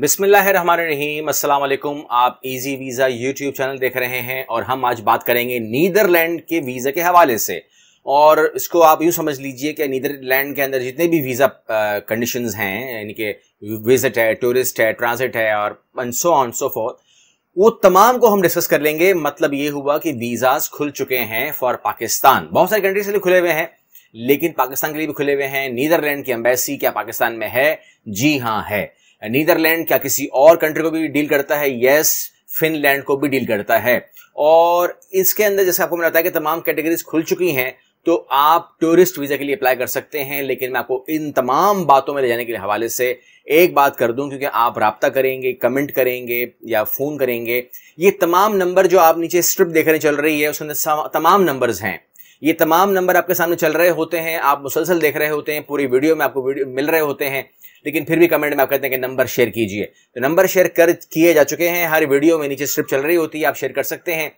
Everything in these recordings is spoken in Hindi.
बिस्मिल्लाम असलम आप इजी वीज़ा यूट्यूब चैनल देख रहे हैं और हम आज बात करेंगे नीदरलैंड के वीज़ा के हवाले से और इसको आप यूँ समझ लीजिए कि नीदरलैंड के अंदर जितने भी वीज़ा कंडीशन हैं यानी कि विजिट है टूरिस्ट है ट्रांजिट है और सो ऑन सो फोर्थ वो तमाम को हम डिस्कस कर लेंगे मतलब ये हुआ कि वीज़ाज खुल चुके हैं फॉर पाकिस्तान बहुत सारी कंट्रीज के लिए खुले हुए हैं लेकिन पाकिस्तान के लिए भी खुले हुए हैं नीदरलैंड की एम्बेसी क्या पाकिस्तान में है जी हाँ है नीदरलैंड क्या किसी और कंट्री को भी डील करता है यस फिनलैंड को भी डील करता है और इसके अंदर जैसे आपको मैंने बताया कि तमाम कैटेगरीज खुल चुकी हैं तो आप टूरिस्ट वीज़ा के लिए अप्लाई कर सकते हैं लेकिन मैं आपको इन तमाम बातों में ले जाने के हवाले से एक बात कर दूं क्योंकि आप रबता करेंगे कमेंट करेंगे या फ़ोन करेंगे ये तमाम नंबर जो आप नीचे स्ट्रिप देखने चल रही है उसके अंदर तमाम नंबर्स हैं ये तमाम नंबर आपके सामने चल रहे होते हैं आप मुसलसल देख रहे होते हैं पूरी वीडियो में आपको वीडियो मिल रहे होते हैं लेकिन फिर भी कमेंट में आप कहते हैं कि नंबर शेयर कीजिए तो नंबर शेयर कर किए जा चुके हैं हर वीडियो में नीचे स्ट्रिप चल रही होती है आप शेयर कर सकते हैं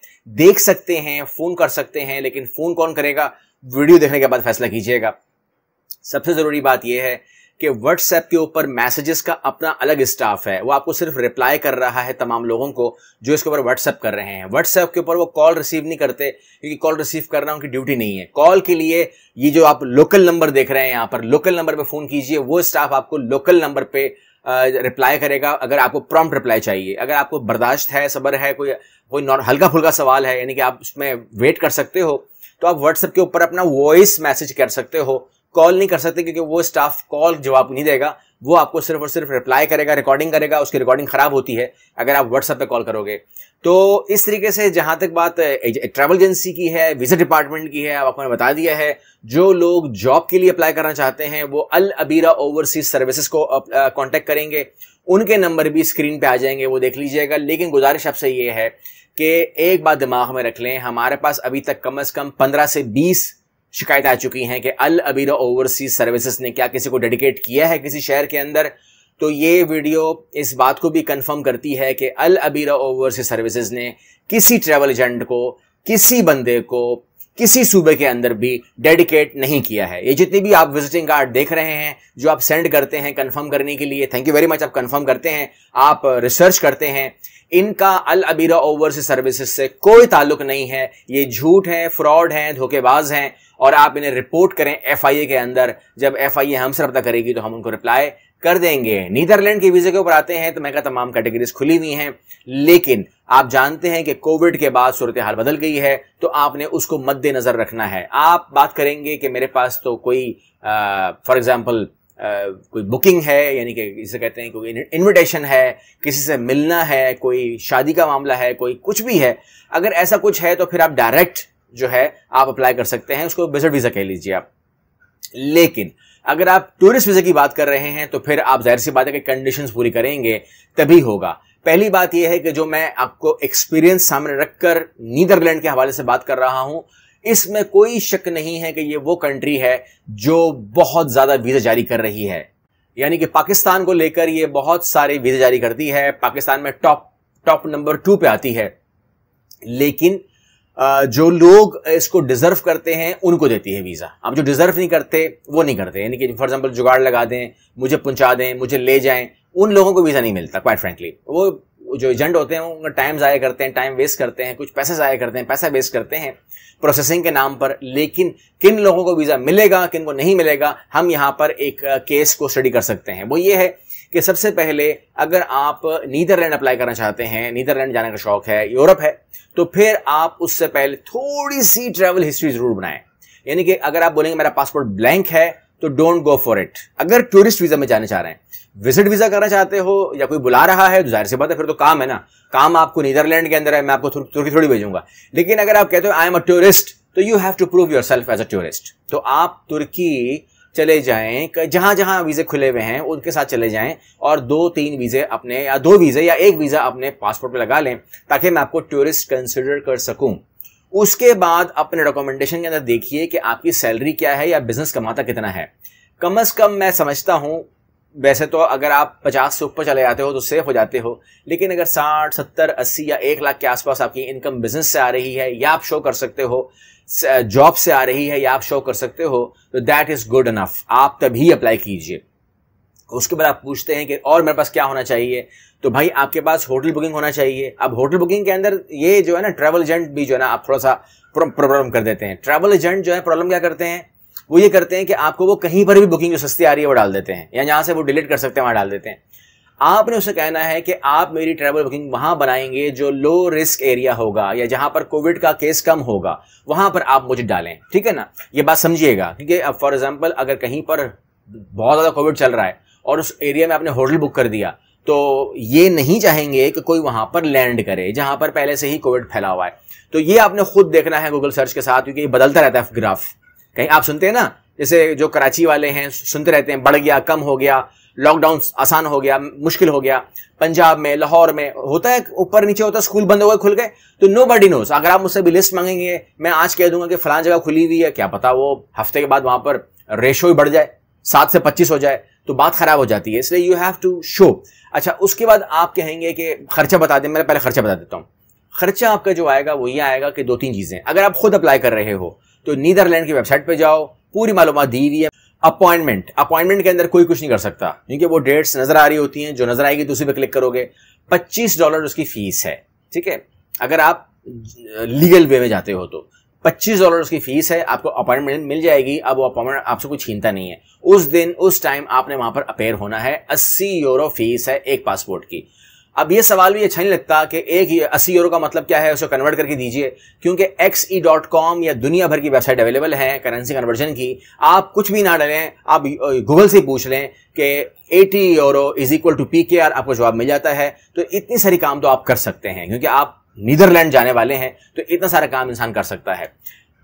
देख सकते हैं फ़ोन कर सकते हैं लेकिन फ़ोन कौन करेगा वीडियो देखने के बाद फैसला कीजिएगा सबसे ज़रूरी बात यह है कि व्हाट्सएप के ऊपर मैसेजेस का अपना अलग स्टाफ है वो आपको सिर्फ रिप्लाई कर रहा है तमाम लोगों को जो इसके ऊपर व्हाट्सएप कर रहे हैं व्हाट्सएप के ऊपर वो कॉल रिसीव नहीं करते क्योंकि कॉल रिसीव करना उनकी ड्यूटी नहीं है कॉल के लिए ये जो आप लोकल नंबर देख रहे हैं यहाँ पर लोकल नंबर पर फ़ोन कीजिए वो स्टाफ आपको लोकल नंबर पर रिप्लाई करेगा अगर आपको प्रॉम्प्ट रिप्लाई चाहिए अगर आपको बर्दाश्त है सबर है कोई कोई हल्का फुल्का सवाल है यानी कि आप उसमें वेट कर सकते हो तो आप व्हाट्सएप के ऊपर अपना वॉइस मैसेज कर सकते हो कॉल नहीं कर सकते क्योंकि वो स्टाफ कॉल जवाब नहीं देगा वो आपको सिर्फ और सिर्फ रिप्लाई करेगा रिकॉर्डिंग करेगा उसकी रिकॉर्डिंग खराब होती है अगर आप व्हाट्सएप पे कॉल करोगे तो इस तरीके से जहां तक बात ट्रैवल एजेंसी की है विजिट डिपार्टमेंट की है आपने बता दिया है जो लोग जॉब के लिए अप्लाई करना चाहते हैं वो अल अबीरा ओवरसीज सर्विसेज को कॉन्टेक्ट करेंगे उनके नंबर भी स्क्रीन पे आ जाएंगे वो देख लीजिएगा लेकिन गुजारिश आपसे ये है कि एक बात दिमाग में रख लें हमारे पास अभी तक कम अज़ कम पंद्रह से बीस शिकायत आ चुकी हैं कि अल अबीरा ओवरसीज सर्विसेज ने क्या किसी को डेडिकेट किया है किसी शहर के अंदर तो ये वीडियो इस बात को भी कंफर्म करती है कि अल अबीरा ओवरसीज सर्विसेज ने किसी ट्रेवल एजेंट को किसी बंदे को किसी सूबे के अंदर भी डेडिकेट नहीं किया है ये जितनी भी आप विजिटिंग कार्ड देख रहे हैं जो आप सेंड करते हैं कंफर्म करने के लिए थैंक यू वेरी मच आप कंफर्म करते हैं आप रिसर्च करते हैं इनका अल अबीरा ओवरसीज सर्विसेज से कोई ताल्लुक नहीं है ये झूठ है फ्रॉड हैं धोखेबाज हैं और आप इन्हें रिपोर्ट करें एफ के अंदर जब एफ आई हमसे रब्ता करेगी तो हम उनको रिप्लाई कर देंगे नीदरलैंड के वीजे के ऊपर आते हैं तो मैं कहा तमाम कैटेगरीज खुली हुई हैं लेकिन आप जानते हैं कि कोविड के बाद सूरत हाल बदल गई है तो आपने उसको मद्देनजर रखना है आप बात करेंगे कि मेरे पास तो कोई फॉर एग्जाम्पल कोई बुकिंग है यानी कि जिसे कहते हैं कोई इनविटेशन है किसी से मिलना है कोई शादी का मामला है कोई कुछ भी है अगर ऐसा कुछ है तो फिर आप डायरेक्ट जो है आप अप्लाई कर सकते हैं उसको विजिट वीज़ा कह लीजिए आप लेकिन अगर आप टूरिस्ट वीज़ा की बात कर रहे हैं तो फिर आप जाहिर सी बात है कि कंडीशंस पूरी करेंगे तभी होगा पहली बात यह है कि जो मैं आपको एक्सपीरियंस सामने रखकर नीदरलैंड के हवाले से बात कर रहा हूं इसमें कोई शक नहीं है कि ये वो कंट्री है जो बहुत ज़्यादा वीज़ा जारी कर रही है यानी कि पाकिस्तान को लेकर ये बहुत सारे वीज़ा जारी करती है पाकिस्तान में टॉप टॉप नंबर टू पे आती है लेकिन जो लोग इसको डिजर्व करते हैं उनको देती है वीज़ा अब जो डिजर्व नहीं करते वो नहीं करते यानी कि फॉर एग्जाम्पल जुगाड़ लगा दें मुझे पहुंचा दें मुझे ले जाएं उन लोगों को वीज़ा नहीं मिलता क्वाइट फ्रेंकली वो जो एजेंट होते हैं उनका टाइम ज़ाया करते हैं टाइम वेस्ट करते हैं कुछ पैसे ज़ाया करते हैं पैसा वेस्ट करते हैं प्रोसेसिंग के नाम पर लेकिन किन लोगों को वीज़ा मिलेगा किन को नहीं मिलेगा हम यहाँ पर एक केस को स्टडी कर सकते हैं वो ये है कि सबसे पहले अगर आप नीदरलैंड अप्लाई करना चाहते हैं नीदरलैंड जाने का शौक है यूरोप है तो फिर आप उससे पहले थोड़ी सी ट्रैवल हिस्ट्री ज़रूर बनाएं यानी कि अगर आप बोलेंगे मेरा पासपोर्ट ब्लैंक है तो डोंट गो फॉर इट अगर टूरिस्ट वीजा में जाने चाह रहे हैं विजिट वीजा करना चाहते हो या कोई बुला रहा है तो जाहिर सी बात है फिर तो काम है ना काम आपको नीदरलैंड के अंदर है मैं आपको तुर्की थोड़ी भेजूंगा लेकिन अगर आप कहते हो आई एम अ टूरिस्ट तो you have to prove yourself as a tourist तो आप तुर्की चले जाएं जहां जहां वीजे खुले हुए हैं उनके साथ चले जाएं और दो तीन वीजे अपने या दो वीजे या एक वीजा अपने पासपोर्ट पे लगा लें ताकि मैं आपको टूरिस्ट कंसिडर कर सकूं उसके बाद अपने रिकॉमेंडेशन के अंदर देखिए कि आपकी सैलरी क्या है या बिजनेस कमाता कितना है कम अज कम मैं समझता हूँ वैसे तो अगर आप 50 से ऊपर चले जाते हो तो सेफ हो जाते हो लेकिन अगर 60, 70, 80 या 1 लाख के आसपास आपकी इनकम बिजनेस से आ रही है या आप शो कर सकते हो जॉब से आ रही है या आप शो कर सकते हो तो दैट इज गुड इनफ आप तभी अप्लाई कीजिए उसके बाद आप पूछते हैं कि और मेरे पास क्या होना चाहिए तो भाई आपके पास होटल बुकिंग होना चाहिए अब होटल बुकिंग के अंदर ये जो है ना ट्रैवल एजेंट भी जो है ना आप थोड़ा सा प्रॉब्लम कर देते हैं ट्रैवल एजेंट जो है प्रॉब्लम क्या करते हैं वो ये करते हैं कि आपको वो कहीं पर भी बुकिंग जो सस्ती आ रही है वो डाल देते हैं या जहाँ से वो डिलीट कर सकते हैं वहाँ डाल देते हैं आपने उसे कहना है कि आप मेरी ट्रैवल बुकिंग वहाँ बनाएंगे जो लो रिस्क एरिया होगा या जहां पर कोविड का केस कम होगा वहां पर आप मुझे डालें ठीक है ना ये बात समझिएगा क्योंकि अब फॉर एग्जाम्पल अगर कहीं पर बहुत ज़्यादा कोविड चल रहा है और उस एरिया में आपने होटल बुक कर दिया तो ये नहीं चाहेंगे कि कोई वहां पर लैंड करे जहां पर पहले से ही कोविड फैला हुआ है तो ये आपने खुद देखना है गूगल सर्च के साथ क्योंकि ये बदलता रहता है ग्राफ कहीं आप सुनते हैं ना जैसे जो कराची वाले हैं सुनते रहते हैं बढ़ गया कम हो गया लॉकडाउन आसान हो गया मुश्किल हो गया पंजाब में लाहौर में होता है ऊपर नीचे होता है स्कूल बंद हो गए खुल गए तो नो बडी नोस अगर आप मुझसे भी लिस्ट मांगेंगे मैं आज कह दूंगा कि फलां जगह खुली हुई है क्या पता वो हफ्ते के बाद वहां पर रेशो ही बढ़ जाए सात से पच्चीस हो जाए तो बात खराब हो जाती है इसलिए यू हैव टू शो अच्छा उसके बाद आप कहेंगे कि खर्चा बता दें मैं पहले खर्चा बता देता हूँ खर्चा आपका जो आएगा वो ये आएगा कि दो तीन चीज़ें अगर आप खुद अप्लाई कर रहे हो तो नीदरलैंड की वेबसाइट पर जाओ पूरी मालूम दी हुई है अपॉइंटमेंट अपॉइंटमेंट के अंदर कोई कुछ नहीं कर सकता क्योंकि वो डेट्स नजर आ रही होती हैं जो नजर आएगी तो उसी पर क्लिक करोगे पच्चीस डॉलर उसकी फीस है ठीक है अगर आप लीगल वे में जाते हो तो पच्चीस डॉलर की फीस है आपको अपॉइंटमेंट मिल जाएगी अब वो अपॉइंटमेंट आपसे कुछ छीनता नहीं है उस दिन उस टाइम आपने वहां पर अपेयर होना है अस्सी यूरो फीस है एक पासपोर्ट की अब ये सवाल भी अच्छा नहीं लगता कि एक अस्सी यूरो का मतलब क्या है उसको कन्वर्ट करके दीजिए क्योंकि एक्स ई डॉट कॉम या दुनिया भर की वेबसाइट अवेलेबल है करेंसी कन्वर्जन की आप कुछ भी ना डालें आप गूगल से पूछ लें कि eighty euro is equal to P K R आपको जवाब मिल जाता है तो इतनी सारी काम तो आप कर सकते हैं क्योंकि आप नीदरलैंड जाने वाले हैं तो इतना सारा काम इंसान कर सकता है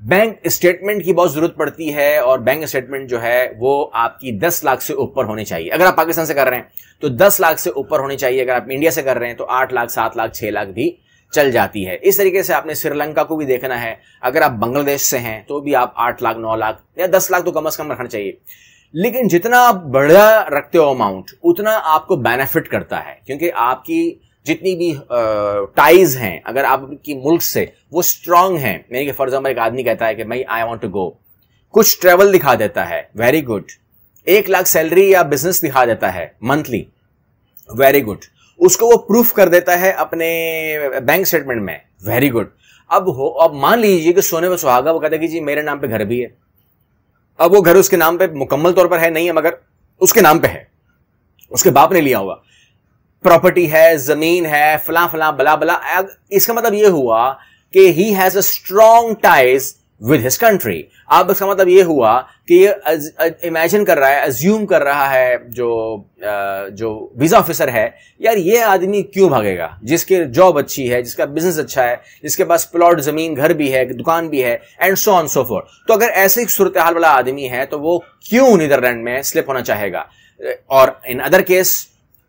बैंक स्टेटमेंट की बहुत जरूरत पड़ती है और बैंक स्टेटमेंट जो है वो आपकी 10 लाख से ऊपर होनी चाहिए अगर आप पाकिस्तान से कर रहे हैं तो 10 लाख से ऊपर होनी चाहिए अगर आप इंडिया से कर रहे हैं तो 8 लाख 7 लाख 6 लाख भी चल जाती है इस तरीके से आपने श्रीलंका को भी देखना है अगर आप बांग्लादेश से हैं तो भी आप आठ लाख नौ लाख या दस लाख तो कम अज कम रखना चाहिए लेकिन जितना आप बढ़िया रखते हो अमाउंट उतना आपको बेनिफिट करता है क्योंकि आपकी जितनी भी टाइज हैं अगर आपकी मुल्क से वो स्ट्रांग हैं नहीं कि फॉर एग्जाम्पल एक आदमी कहता है कि भाई आई वॉन्ट टू गो कुछ ट्रेवल दिखा देता है वेरी गुड एक लाख सैलरी या बिजनेस दिखा देता है मंथली वेरी गुड उसको वो प्रूफ कर देता है अपने बैंक स्टेटमेंट में वेरी गुड अब हो अब मान लीजिए कि सोने में सुहागा वो कहता है कि जी मेरे नाम पे घर भी है अब वो घर उसके नाम पे मुकम्मल तौर पर है नहीं है मगर उसके नाम पे है उसके बाप ने लिया हुआ प्रॉपर्टी है जमीन है फला फला बला बला इसका मतलब यह हुआ कि he has a strong ties with his country अब इसका मतलब ये हुआ कि ये इमेजिन कर रहा है अज्यूम कर रहा है जो जो वीजा ऑफिसर है यार ये आदमी क्यों भागेगा जिसके जॉब अच्छी है जिसका बिजनेस अच्छा है जिसके पास प्लॉट जमीन घर भी है दुकान भी है and so on so forth तो अगर ऐसी सूरत हाल वाला आदमी है तो वो क्यों नीदरलैंड में स्लिप होना चाहेगा और इन अदर केस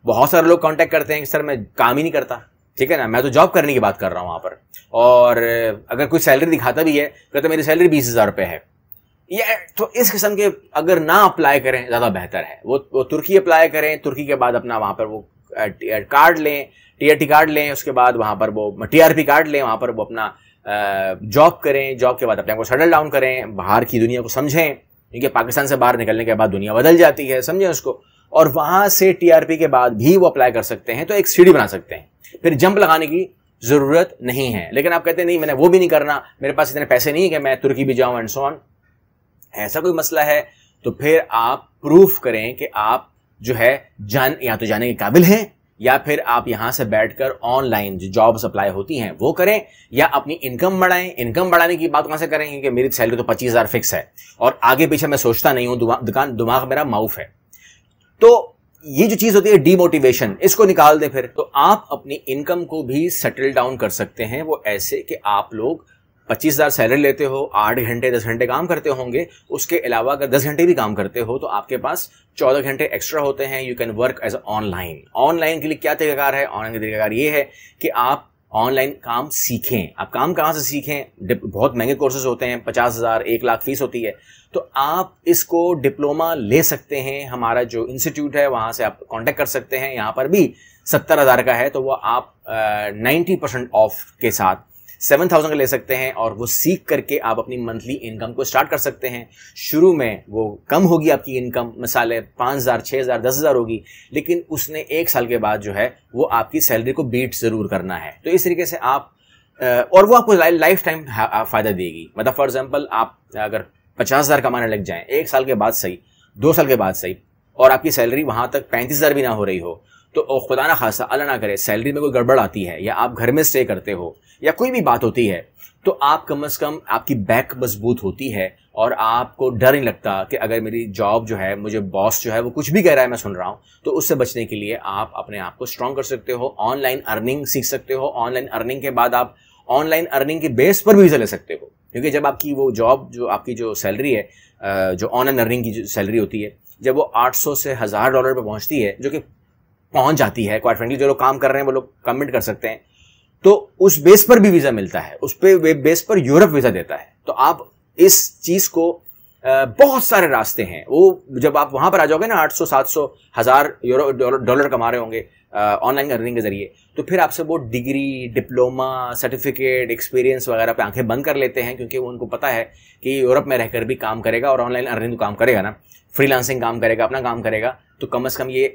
बहुत सारे लोग कॉन्टेक्ट करते हैं कि सर मैं काम ही नहीं करता ठीक है ना मैं तो जॉब करने की बात कर रहा हूँ वहाँ पर और अगर कोई सैलरी दिखाता भी है कहते तो मेरी सैलरी बीस हज़ार रुपये है ये तो इस किस्म के अगर ना अप्लाई करें ज़्यादा बेहतर है वो वो तुर्की अप्लाई करें तुर्की के बाद अपना वहाँ पर वो कार्ड लें टी कार्ड लें उसके बाद वहाँ पर वो टीआरपी कार्ड लें वहाँ पर वो अपना जॉब करें जॉब के बाद अपने को शटल डाउन करें बाहर की दुनिया को समझें क्योंकि पाकिस्तान से बाहर निकलने के बाद दुनिया बदल जाती है समझें उसको और वहां से टीआरपी के बाद भी वो अप्लाई कर सकते हैं तो एक सीढ़ी बना सकते हैं फिर जंप लगाने की जरूरत नहीं है लेकिन आप कहते हैं नहीं मैंने वो भी नहीं करना मेरे पास इतने पैसे नहीं है कि मैं तुर्की भी जाऊं एंड सोन ऐसा कोई मसला है तो फिर आप प्रूफ करें कि आप जो है जान या तो जाने के काबिल हैं या फिर आप यहां से बैठकर ऑनलाइन जो जॉब्स अप्लाई होती हैं वो करें या अपनी इनकम बढ़ाएं इनकम बढ़ाने की बात कहां से करें क्योंकि मेरी सैलरी तो पच्चीस हजार फिक्स है और आगे पीछे मैं सोचता नहीं हूं दुकान दिमाग मेरा माउफ है तो ये जो चीज होती है डीमोटिवेशन इसको निकाल दें फिर तो आप अपनी इनकम को भी सेटल डाउन कर सकते हैं वो ऐसे कि आप लोग पच्चीस हज़ार सैलरी लेते हो आठ घंटे दस घंटे काम करते होंगे उसके अलावा अगर दस घंटे भी काम करते हो तो आपके पास चौदह घंटे एक्स्ट्रा होते हैं you can work as online online के लिए क्या तरीकाकार है ऑनलाइन का तरीकाकार ये है कि आप ऑनलाइन काम सीखें आप काम कहाँ से सीखें बहुत महंगे कोर्सेज होते हैं पचास हज़ार एक लाख फीस होती है तो आप इसको डिप्लोमा ले सकते हैं हमारा जो इंस्टीट्यूट है वहाँ से आप कांटेक्ट कर सकते हैं यहाँ पर भी सत्तर हज़ार का है तो वह आप नाइन्टी परसेंट ऑफ के साथ सेवन थाउजेंड का ले सकते हैं और वो सीख करके आप अपनी मंथली इनकम को स्टार्ट कर सकते हैं शुरू में वो कम होगी आपकी इनकम मिसाले पाँच हज़ार छः हज़ार दस हज़ार होगी लेकिन उसने एक साल के बाद जो है वो आपकी सैलरी को बीट ज़रूर करना है तो इस तरीके से आप और वो आपको लाइफ टाइम फ़ायदा देगी मतलब फॉर एग्जाम्पल आप अगर पचास हज़ार कमाने लग जाएँ एक साल के बाद सही दो साल के बाद सही और आपकी सैलरी वहाँ तक पैंतीस हज़ार भी ना हो रही हो तो खुदा ना खासा अल्लाह ना करे सैलरी में कोई गड़बड़ आती है या आप घर में स्टे करते हो या कोई भी बात होती है तो आप कम अज़ कम आपकी बैक मजबूत होती है और आपको डर नहीं लगता कि अगर मेरी जॉब जो है मुझे बॉस जो है वो कुछ भी कह रहा है मैं सुन रहा हूँ तो उससे बचने के लिए आप अपने आप को स्ट्रॉन्ग कर सकते हो ऑनलाइन अर्निंग सीख सकते हो ऑनलाइन अर्निंग के बाद आप ऑनलाइन अर्निंग के बेस पर भी वीज़ा ले सकते हो क्योंकि जब आपकी वो जॉब जो आपकी जो सैलरी है जो ऑनलाइन अर्निंग की जो सैलरी होती है जब वो 800 से हज़ार डॉलर पर पहुंचती है जो कि पहुंच जाती है क्वार फ्रेंडली जो लोग काम कर रहे हैं वो लोग कमेंट कर सकते हैं तो उस बेस पर भी वीज़ा मिलता है उस पर बेस पर यूरोप वीज़ा देता है तो आप इस चीज़ को बहुत सारे रास्ते हैं वो जब आप वहां पर आ जाओगे ना 800 700 हज़ार यूरो डॉलर कमा रहे होंगे ऑनलाइन अर्निंग के ज़रिए तो फिर आपसे वो डिग्री डिप्लोमा सर्टिफिकेट एक्सपीरियंस वगैरह पे आंखें बंद कर लेते हैं क्योंकि वो उनको पता है कि यूरोप में रहकर भी काम करेगा और ऑनलाइन अर्निंग तो काम करेगा ना फ्रीलांसिंग काम करेगा अपना काम करेगा तो कम अज़ कम ये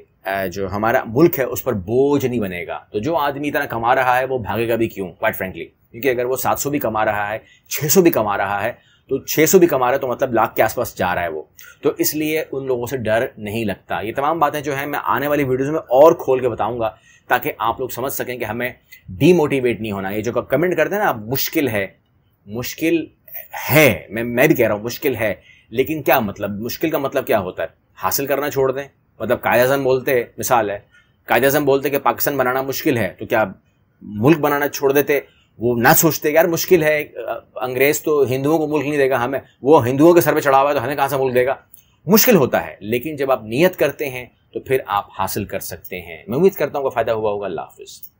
जो हमारा मुल्क है उस पर बोझ नहीं बनेगा तो जो आदमी इतना कमा रहा है वो भागेगा भी क्यों क्वाइट फ्रेंकली क्योंकि अगर वो सात भी कमा रहा है 600 भी कमा रहा है तो 600 भी कमा रहा है तो मतलब लाख के आसपास जा रहा है वो तो इसलिए उन लोगों से डर नहीं लगता ये तमाम बातें जो है मैं आने वाली वीडियोज़ में और खोल के बताऊंगा ताकि आप लोग समझ सकें कि हमें डीमोटिवेट नहीं होना ये जो कमेंट करते हैं ना मुश्किल है मुश्किल है मैं मैं भी कह रहा हूँ मुश्किल है लेकिन क्या मतलब मुश्किल का मतलब क्या होता है हासिल करना छोड़ दें मतलब कायद अजम बोलते मिसाल है कायद अजम बोलते कि पाकिस्तान बनाना मुश्किल है तो क्या मुल्क बनाना छोड़ देते वो ना सोचते यार मुश्किल है अंग्रेज़ तो हिंदुओं को मुल्क नहीं देगा हमें वो हिंदुओं के सर पे चढ़ा हुआ है तो हमें कहाँ से मुल्क देगा मुश्किल होता है लेकिन जब आप नीयत करते हैं तो फिर आप हासिल कर सकते हैं मैं उम्मीद करता हूँ फ़ायदा हुआ होगा अल्लाह हाफिज़